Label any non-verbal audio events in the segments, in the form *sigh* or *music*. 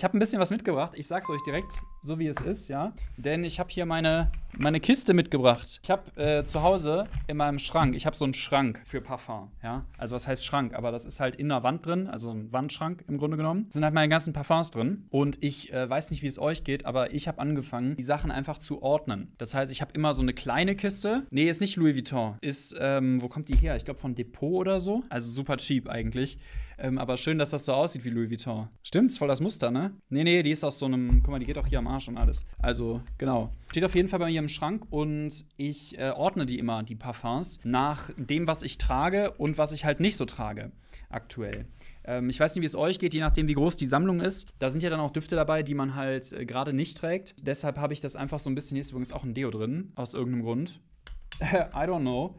Ich habe ein bisschen was mitgebracht. Ich sag's euch direkt, so wie es ist, ja. Denn ich habe hier meine, meine Kiste mitgebracht. Ich habe äh, zu Hause in meinem Schrank, ich habe so einen Schrank für Parfum, ja. Also was heißt Schrank? Aber das ist halt in der Wand drin, also ein Wandschrank im Grunde genommen. Sind halt meine ganzen Parfums drin. Und ich äh, weiß nicht, wie es euch geht, aber ich habe angefangen, die Sachen einfach zu ordnen. Das heißt, ich habe immer so eine kleine Kiste. Nee, ist nicht Louis Vuitton. Ist, ähm, wo kommt die her? Ich glaube von Depot oder so. Also super cheap eigentlich. Ähm, aber schön, dass das so aussieht wie Louis Vuitton. Stimmt's, voll das Muster, ne? Nee, nee, die ist aus so einem. Guck mal, die geht auch hier am Arsch und alles. Also, genau. Steht auf jeden Fall bei mir im Schrank und ich äh, ordne die immer, die Parfums, nach dem, was ich trage und was ich halt nicht so trage aktuell. Ähm, ich weiß nicht, wie es euch geht, je nachdem, wie groß die Sammlung ist. Da sind ja dann auch Düfte dabei, die man halt äh, gerade nicht trägt. Deshalb habe ich das einfach so ein bisschen. Hier ist übrigens auch ein Deo drin, aus irgendeinem Grund. *laughs* I don't know.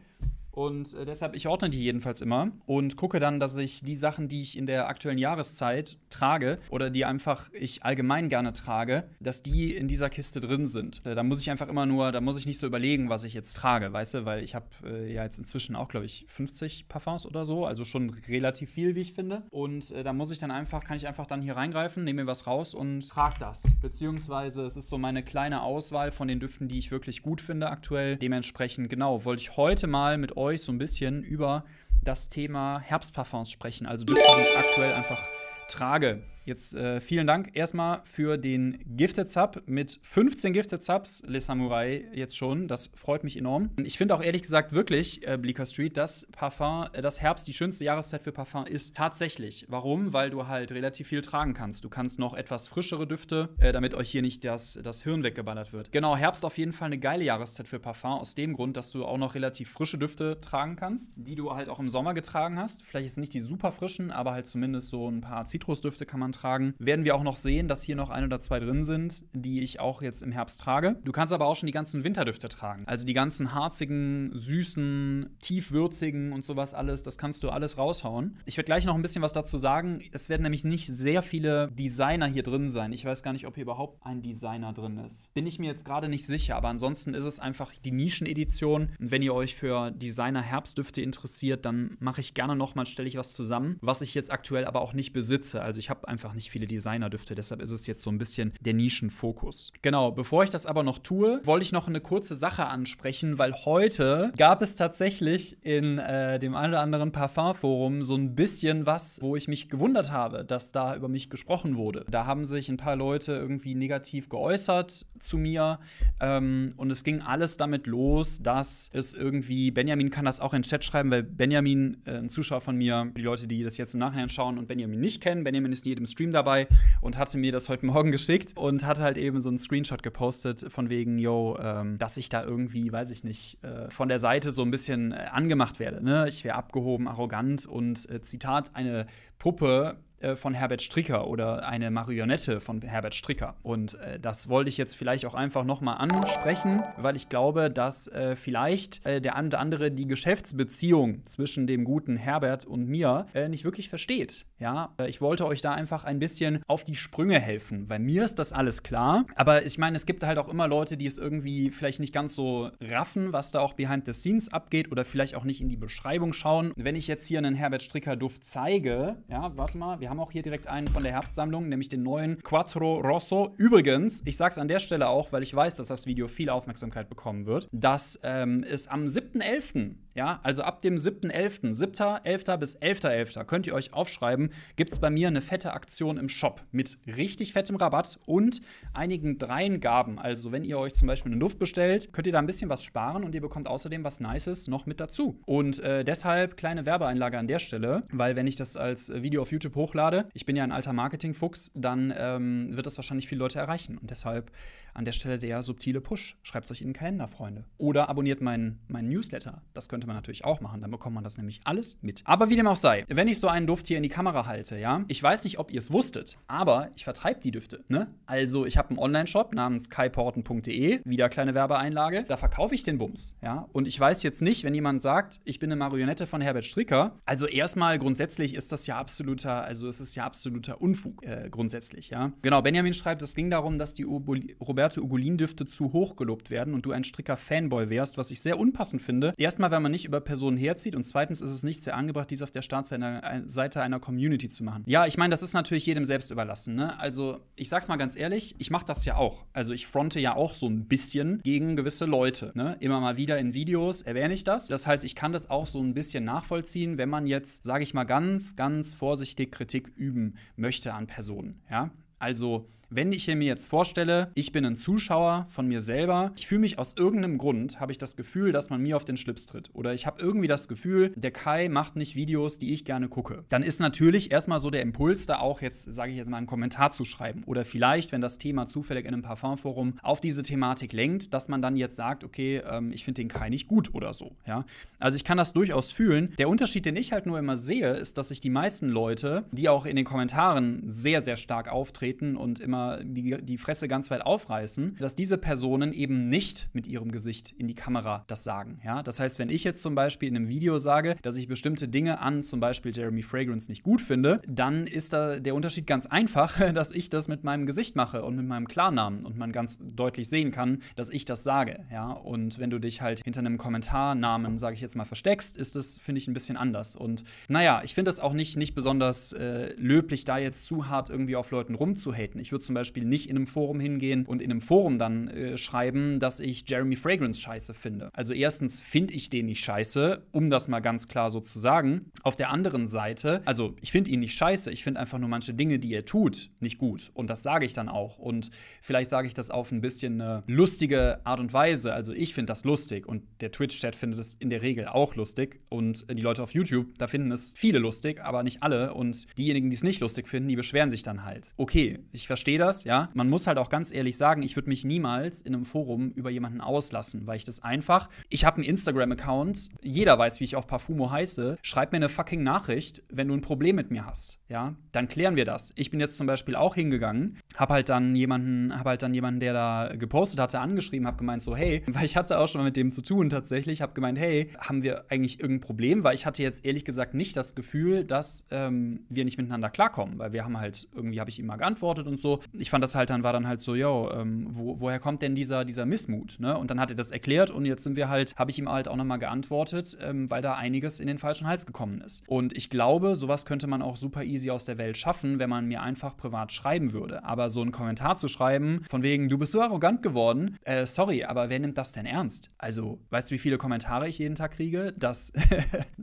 Und äh, deshalb, ich ordne die jedenfalls immer und gucke dann, dass ich die Sachen, die ich in der aktuellen Jahreszeit trage oder die einfach ich allgemein gerne trage, dass die in dieser Kiste drin sind. Äh, da muss ich einfach immer nur, da muss ich nicht so überlegen, was ich jetzt trage, weißt du, weil ich habe äh, ja jetzt inzwischen auch, glaube ich, 50 Parfums oder so, also schon relativ viel, wie ich finde. Und äh, da muss ich dann einfach, kann ich einfach dann hier reingreifen, nehme mir was raus und trage das. Beziehungsweise es ist so meine kleine Auswahl von den Düften, die ich wirklich gut finde aktuell. Dementsprechend, genau, wollte ich heute mal mit euch euch so ein bisschen über das Thema Herbstparfums sprechen, also Düfte, die ich aktuell einfach trage. Jetzt äh, vielen Dank erstmal für den Gifted Sub mit 15 Gifted Subs, Les Samurai, jetzt schon. Das freut mich enorm. Ich finde auch ehrlich gesagt wirklich, äh, Bleaker Street, dass Parfum, äh, dass Herbst die schönste Jahreszeit für Parfum ist. Tatsächlich. Warum? Weil du halt relativ viel tragen kannst. Du kannst noch etwas frischere Düfte, äh, damit euch hier nicht das, das Hirn weggeballert wird. Genau, Herbst auf jeden Fall eine geile Jahreszeit für Parfum, aus dem Grund, dass du auch noch relativ frische Düfte tragen kannst, die du halt auch im Sommer getragen hast. Vielleicht ist nicht die super frischen, aber halt zumindest so ein paar Zitrusdüfte kann man tragen tragen, werden wir auch noch sehen, dass hier noch ein oder zwei drin sind, die ich auch jetzt im Herbst trage. Du kannst aber auch schon die ganzen Winterdüfte tragen. Also die ganzen harzigen, süßen, tiefwürzigen und sowas alles, das kannst du alles raushauen. Ich werde gleich noch ein bisschen was dazu sagen. Es werden nämlich nicht sehr viele Designer hier drin sein. Ich weiß gar nicht, ob hier überhaupt ein Designer drin ist. Bin ich mir jetzt gerade nicht sicher, aber ansonsten ist es einfach die Nischenedition. Und wenn ihr euch für Designer Herbstdüfte interessiert, dann mache ich gerne nochmal, stelle ich was zusammen, was ich jetzt aktuell aber auch nicht besitze. Also ich habe einfach einfach nicht viele Designerdüfte. Deshalb ist es jetzt so ein bisschen der Nischenfokus. Genau, bevor ich das aber noch tue, wollte ich noch eine kurze Sache ansprechen, weil heute gab es tatsächlich in äh, dem einen oder anderen Parfumforum so ein bisschen was, wo ich mich gewundert habe, dass da über mich gesprochen wurde. Da haben sich ein paar Leute irgendwie negativ geäußert zu mir ähm, und es ging alles damit los, dass es irgendwie, Benjamin kann das auch in den Chat schreiben, weil Benjamin, äh, ein Zuschauer von mir, die Leute, die das jetzt im Nachhinein schauen und Benjamin nicht kennen, Benjamin ist in jedem Stream Stream dabei und hatte mir das heute *laughs* Morgen geschickt und hat halt eben so einen Screenshot gepostet von wegen, yo, ähm, dass ich da irgendwie, weiß ich nicht, äh, von der Seite so ein bisschen äh, angemacht werde. Ne? Ich wäre abgehoben, arrogant und äh, Zitat, eine Puppe äh, von Herbert Stricker oder eine Marionette von Herbert Stricker. Und äh, das wollte ich jetzt vielleicht auch einfach nochmal ansprechen, weil ich glaube, dass äh, vielleicht äh, der eine oder andere die Geschäftsbeziehung zwischen dem guten Herbert und mir äh, nicht wirklich versteht. Ja, äh, ich wollte euch da einfach ein bisschen auf die Sprünge helfen, weil mir ist das alles klar. Aber ich meine, es gibt halt auch immer Leute, die es irgendwie vielleicht nicht ganz so raffen, was da auch behind the scenes abgeht oder vielleicht auch nicht in die Beschreibung schauen. Wenn ich jetzt hier einen Herbert Stricker Duft zeige, ja, warte mal, wir wir haben auch hier direkt einen von der Herbstsammlung, nämlich den neuen Quattro Rosso. Übrigens, ich sag's an der Stelle auch, weil ich weiß, dass das Video viel Aufmerksamkeit bekommen wird, dass ähm, es am 7.11. Ja, also ab dem 7.11., 7.11. bis 11.11. könnt ihr euch aufschreiben, gibt es bei mir eine fette Aktion im Shop mit richtig fettem Rabatt und einigen Dreingaben. Also wenn ihr euch zum Beispiel einen Duft bestellt, könnt ihr da ein bisschen was sparen und ihr bekommt außerdem was Nices noch mit dazu. Und äh, deshalb kleine Werbeeinlage an der Stelle, weil wenn ich das als Video auf YouTube hochlade, ich bin ja ein alter Marketingfuchs, dann ähm, wird das wahrscheinlich viele Leute erreichen. Und deshalb an der Stelle der subtile Push. Schreibt es euch in den Kalender, Freunde. Oder abonniert meinen mein Newsletter. Das könnte könnte man natürlich auch machen. Dann bekommt man das nämlich alles mit. Aber wie dem auch sei, wenn ich so einen Duft hier in die Kamera halte, ja, ich weiß nicht, ob ihr es wusstet, aber ich vertreibe die Düfte. Ne? Also, ich habe einen Online-Shop namens kaiporten.de, wieder kleine Werbeeinlage, da verkaufe ich den Bums. Ja? Und ich weiß jetzt nicht, wenn jemand sagt, ich bin eine Marionette von Herbert Stricker, also erstmal grundsätzlich ist das ja absoluter, also es ist ja absoluter Unfug, äh, grundsätzlich, ja. Genau, Benjamin schreibt, es ging darum, dass die Ubuli Roberto Ugolin-Düfte zu hoch gelobt werden und du ein Stricker-Fanboy wärst, was ich sehr unpassend finde. Erstmal, wenn man nicht nicht über Personen herzieht und zweitens ist es nicht sehr angebracht, dies auf der Startseite einer Community zu machen. Ja, ich meine, das ist natürlich jedem selbst überlassen. Ne? Also, ich sag's mal ganz ehrlich, ich mache das ja auch. Also, ich fronte ja auch so ein bisschen gegen gewisse Leute. Ne? Immer mal wieder in Videos erwähne ich das. Das heißt, ich kann das auch so ein bisschen nachvollziehen, wenn man jetzt, sage ich mal, ganz, ganz vorsichtig Kritik üben möchte an Personen. Ja? Also, wenn ich mir jetzt vorstelle, ich bin ein Zuschauer von mir selber, ich fühle mich aus irgendeinem Grund, habe ich das Gefühl, dass man mir auf den Schlips tritt. Oder ich habe irgendwie das Gefühl, der Kai macht nicht Videos, die ich gerne gucke. Dann ist natürlich erstmal so der Impuls, da auch jetzt, sage ich jetzt mal, einen Kommentar zu schreiben. Oder vielleicht, wenn das Thema zufällig in einem Parfumforum auf diese Thematik lenkt, dass man dann jetzt sagt, okay, ähm, ich finde den Kai nicht gut oder so. Ja? Also ich kann das durchaus fühlen. Der Unterschied, den ich halt nur immer sehe, ist, dass sich die meisten Leute, die auch in den Kommentaren sehr, sehr stark auftreten und immer mal die, die Fresse ganz weit aufreißen, dass diese Personen eben nicht mit ihrem Gesicht in die Kamera das sagen. Ja? Das heißt, wenn ich jetzt zum Beispiel in einem Video sage, dass ich bestimmte Dinge an zum Beispiel Jeremy Fragrance nicht gut finde, dann ist da der Unterschied ganz einfach, *laughs* dass ich das mit meinem Gesicht mache und mit meinem Klarnamen und man ganz deutlich sehen kann, dass ich das sage. Ja? Und wenn du dich halt hinter einem Kommentarnamen, sage ich jetzt mal, versteckst, ist das, finde ich, ein bisschen anders. Und naja, ich finde das auch nicht, nicht besonders äh, löblich, da jetzt zu hart irgendwie auf Leuten rumzuhaten. Ich würde zum Beispiel nicht in einem Forum hingehen und in einem Forum dann äh, schreiben, dass ich Jeremy Fragrance scheiße finde. Also erstens finde ich den nicht scheiße, um das mal ganz klar so zu sagen. Auf der anderen Seite, also ich finde ihn nicht scheiße, ich finde einfach nur manche Dinge, die er tut, nicht gut. Und das sage ich dann auch. Und vielleicht sage ich das auf ein bisschen eine lustige Art und Weise. Also ich finde das lustig und der Twitch-Chat findet es in der Regel auch lustig. Und äh, die Leute auf YouTube, da finden es viele lustig, aber nicht alle. Und diejenigen, die es nicht lustig finden, die beschweren sich dann halt. Okay, ich verstehe verstehe das, ja. Man muss halt auch ganz ehrlich sagen, ich würde mich niemals in einem Forum über jemanden auslassen, weil ich das einfach. Ich habe einen Instagram-Account, jeder weiß, wie ich auf Parfumo heiße. Schreib mir eine fucking Nachricht, wenn du ein Problem mit mir hast, ja. Dann klären wir das. Ich bin jetzt zum Beispiel auch hingegangen, habe halt dann jemanden, habe halt dann jemanden, der da gepostet hatte, angeschrieben, habe gemeint so, hey, *laughs* weil ich hatte auch schon mal mit dem zu tun tatsächlich, habe gemeint, hey, haben wir eigentlich irgendein Problem? Weil ich hatte jetzt ehrlich gesagt nicht das Gefühl, dass ähm, wir nicht miteinander klarkommen, weil wir haben halt irgendwie habe ich ihm mal geantwortet und so ich fand das halt dann, war dann halt so, yo, ähm, wo, woher kommt denn dieser, dieser Missmut? Ne? Und dann hat er das erklärt und jetzt sind wir halt, habe ich ihm halt auch nochmal geantwortet, ähm, weil da einiges in den falschen Hals gekommen ist. Und ich glaube, sowas könnte man auch super easy aus der Welt schaffen, wenn man mir einfach privat schreiben würde. Aber so einen Kommentar zu schreiben, von wegen, du bist so arrogant geworden, äh, sorry, aber wer nimmt das denn ernst? Also, weißt du, wie viele Kommentare ich jeden Tag kriege? Das, *laughs*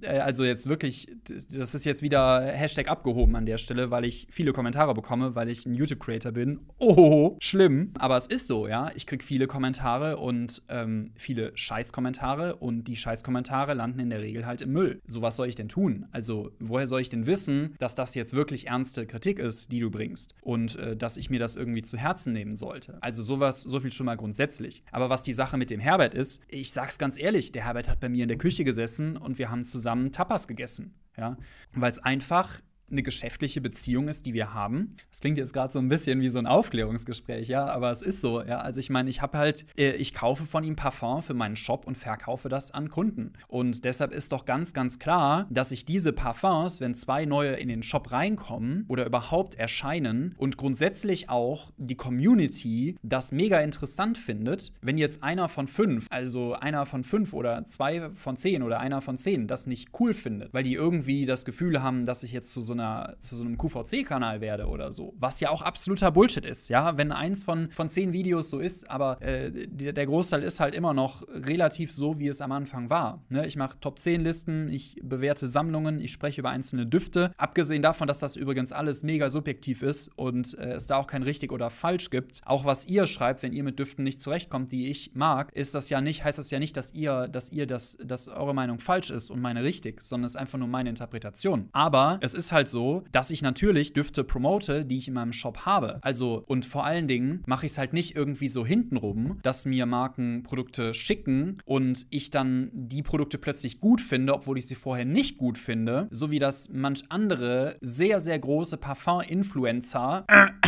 äh, also jetzt wirklich, das ist jetzt wieder Hashtag abgehoben an der Stelle, weil ich viele Kommentare bekomme, weil ich ein YouTube-Creator bin. Oh, schlimm. Aber es ist so, ja. Ich kriege viele Kommentare und ähm, viele Scheißkommentare und die Scheißkommentare landen in der Regel halt im Müll. So was soll ich denn tun? Also, woher soll ich denn wissen, dass das jetzt wirklich ernste Kritik ist, die du bringst und äh, dass ich mir das irgendwie zu Herzen nehmen sollte? Also sowas, so viel schon mal grundsätzlich. Aber was die Sache mit dem Herbert ist, ich sag's ganz ehrlich, der Herbert hat bei mir in der Küche gesessen und wir haben zusammen Tapas gegessen. Ja, weil es einfach eine geschäftliche Beziehung ist, die wir haben. Das klingt jetzt gerade so ein bisschen wie so ein Aufklärungsgespräch, ja, aber es ist so, ja. Also ich meine, ich habe halt, äh, ich kaufe von ihm Parfum für meinen Shop und verkaufe das an Kunden. Und deshalb ist doch ganz, ganz klar, dass ich diese Parfums, wenn zwei neue in den Shop reinkommen oder überhaupt erscheinen und grundsätzlich auch die Community das mega interessant findet, wenn jetzt einer von fünf, also einer von fünf oder zwei von zehn oder einer von zehn das nicht cool findet, weil die irgendwie das Gefühl haben, dass ich jetzt zu so einer einer, zu so einem QVC-Kanal werde oder so. Was ja auch absoluter Bullshit ist, ja. Wenn eins von, von zehn Videos so ist, aber äh, die, der Großteil ist halt immer noch relativ so, wie es am Anfang war. Ne? Ich mache Top 10 Listen, ich bewerte Sammlungen, ich spreche über einzelne Düfte. Abgesehen davon, dass das übrigens alles mega subjektiv ist und äh, es da auch kein richtig oder falsch gibt. Auch was ihr schreibt, wenn ihr mit Düften nicht zurechtkommt, die ich mag, ist das ja nicht, heißt das ja nicht, dass ihr, dass ihr das, dass eure Meinung falsch ist und meine richtig, sondern es ist einfach nur meine Interpretation. Aber es ist halt so, dass ich natürlich Düfte promote, die ich in meinem Shop habe. Also, und vor allen Dingen mache ich es halt nicht irgendwie so hintenrum, dass mir Marken Produkte schicken und ich dann die Produkte plötzlich gut finde, obwohl ich sie vorher nicht gut finde, so wie das manch andere sehr, sehr große Parfum-Influencer *coughs*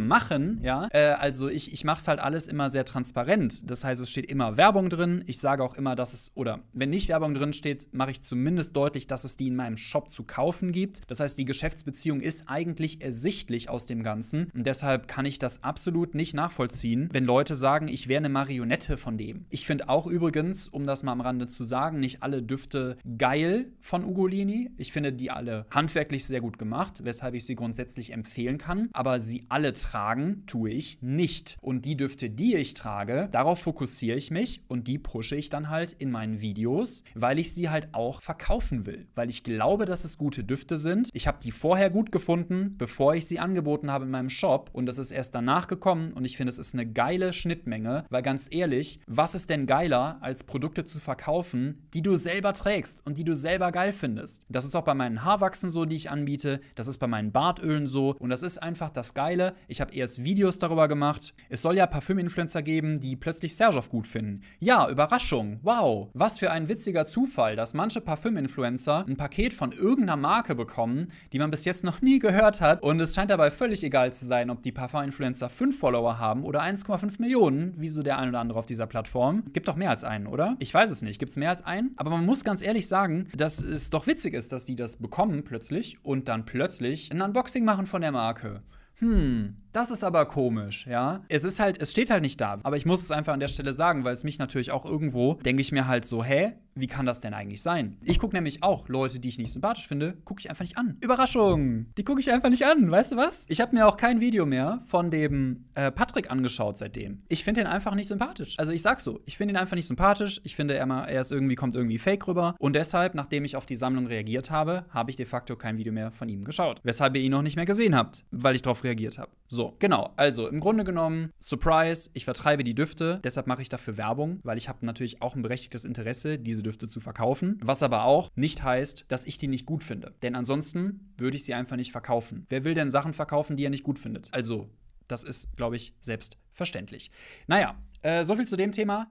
machen, ja. Äh, also ich, ich mache es halt alles immer sehr transparent. Das heißt, es steht immer Werbung drin. Ich sage auch immer, dass es, oder wenn nicht Werbung drin steht, mache ich zumindest deutlich, dass es die in meinem Shop zu kaufen gibt. Das heißt, die Geschäftsbeziehung ist, eigentlich ersichtlich aus dem Ganzen. Und deshalb kann ich das absolut nicht nachvollziehen, wenn Leute sagen, ich wäre eine Marionette von dem. Ich finde auch übrigens, um das mal am Rande zu sagen, nicht alle Düfte geil von Ugolini. Ich finde die alle handwerklich sehr gut gemacht, weshalb ich sie grundsätzlich empfehlen kann. Aber sie alle tragen, tue ich nicht. Und die Düfte, die ich trage, darauf fokussiere ich mich und die pushe ich dann halt in meinen Videos, weil ich sie halt auch verkaufen will. Weil ich glaube, dass es gute Düfte sind. Ich ich habe die vorher gut gefunden, bevor ich sie angeboten habe in meinem Shop und das ist erst danach gekommen und ich finde, es ist eine geile Schnittmenge, weil ganz ehrlich, was ist denn geiler, als Produkte zu verkaufen, die du selber trägst und die du selber geil findest? Das ist auch bei meinen Haarwachsen so, die ich anbiete, das ist bei meinen Bartölen so und das ist einfach das Geile. Ich habe erst Videos darüber gemacht. Es soll ja Parfüm-Influencer geben, die plötzlich Serjoff gut finden. Ja, Überraschung, wow, was für ein witziger Zufall, dass manche Parfüm-Influencer ein Paket von irgendeiner Marke bekommen, die man bis jetzt noch nie gehört hat. Und es scheint dabei völlig egal zu sein, ob die Parfum-Influencer 5 Follower haben oder 1,5 Millionen, wie so der ein oder andere auf dieser Plattform. Gibt doch mehr als einen, oder? Ich weiß es nicht. Gibt es mehr als einen? Aber man muss ganz ehrlich sagen, dass es doch witzig ist, dass die das bekommen plötzlich und dann plötzlich ein Unboxing machen von der Marke. Hm, das ist aber komisch, ja. Es ist halt, es steht halt nicht da. Aber ich muss es einfach an der Stelle sagen, weil es mich natürlich auch irgendwo, denke ich mir halt so, hä, wie kann das denn eigentlich sein? Ich gucke nämlich auch Leute, die ich nicht sympathisch finde, gucke ich einfach nicht an. Überraschung! Die gucke ich einfach nicht an, weißt du was? Ich habe mir auch kein Video mehr von dem äh, Patrick angeschaut seitdem. Ich finde ihn einfach nicht sympathisch. Also ich sag so, ich finde ihn einfach nicht sympathisch. Ich finde, er, er ist irgendwie, kommt irgendwie fake rüber. Und deshalb, nachdem ich auf die Sammlung reagiert habe, habe ich de facto kein Video mehr von ihm geschaut. Weshalb ihr ihn noch nicht mehr gesehen habt, weil ich darauf reagiert habe. So genau. Also im Grunde genommen, Surprise, ich vertreibe die Düfte, deshalb mache ich dafür Werbung, weil ich habe natürlich auch ein berechtigtes Interesse, diese Düfte zu verkaufen. Was aber auch nicht heißt, dass ich die nicht gut finde. Denn ansonsten würde ich sie einfach nicht verkaufen. Wer will denn Sachen verkaufen, die er nicht gut findet? Also, das ist, glaube ich, selbstverständlich. Naja, äh, soviel zu dem Thema.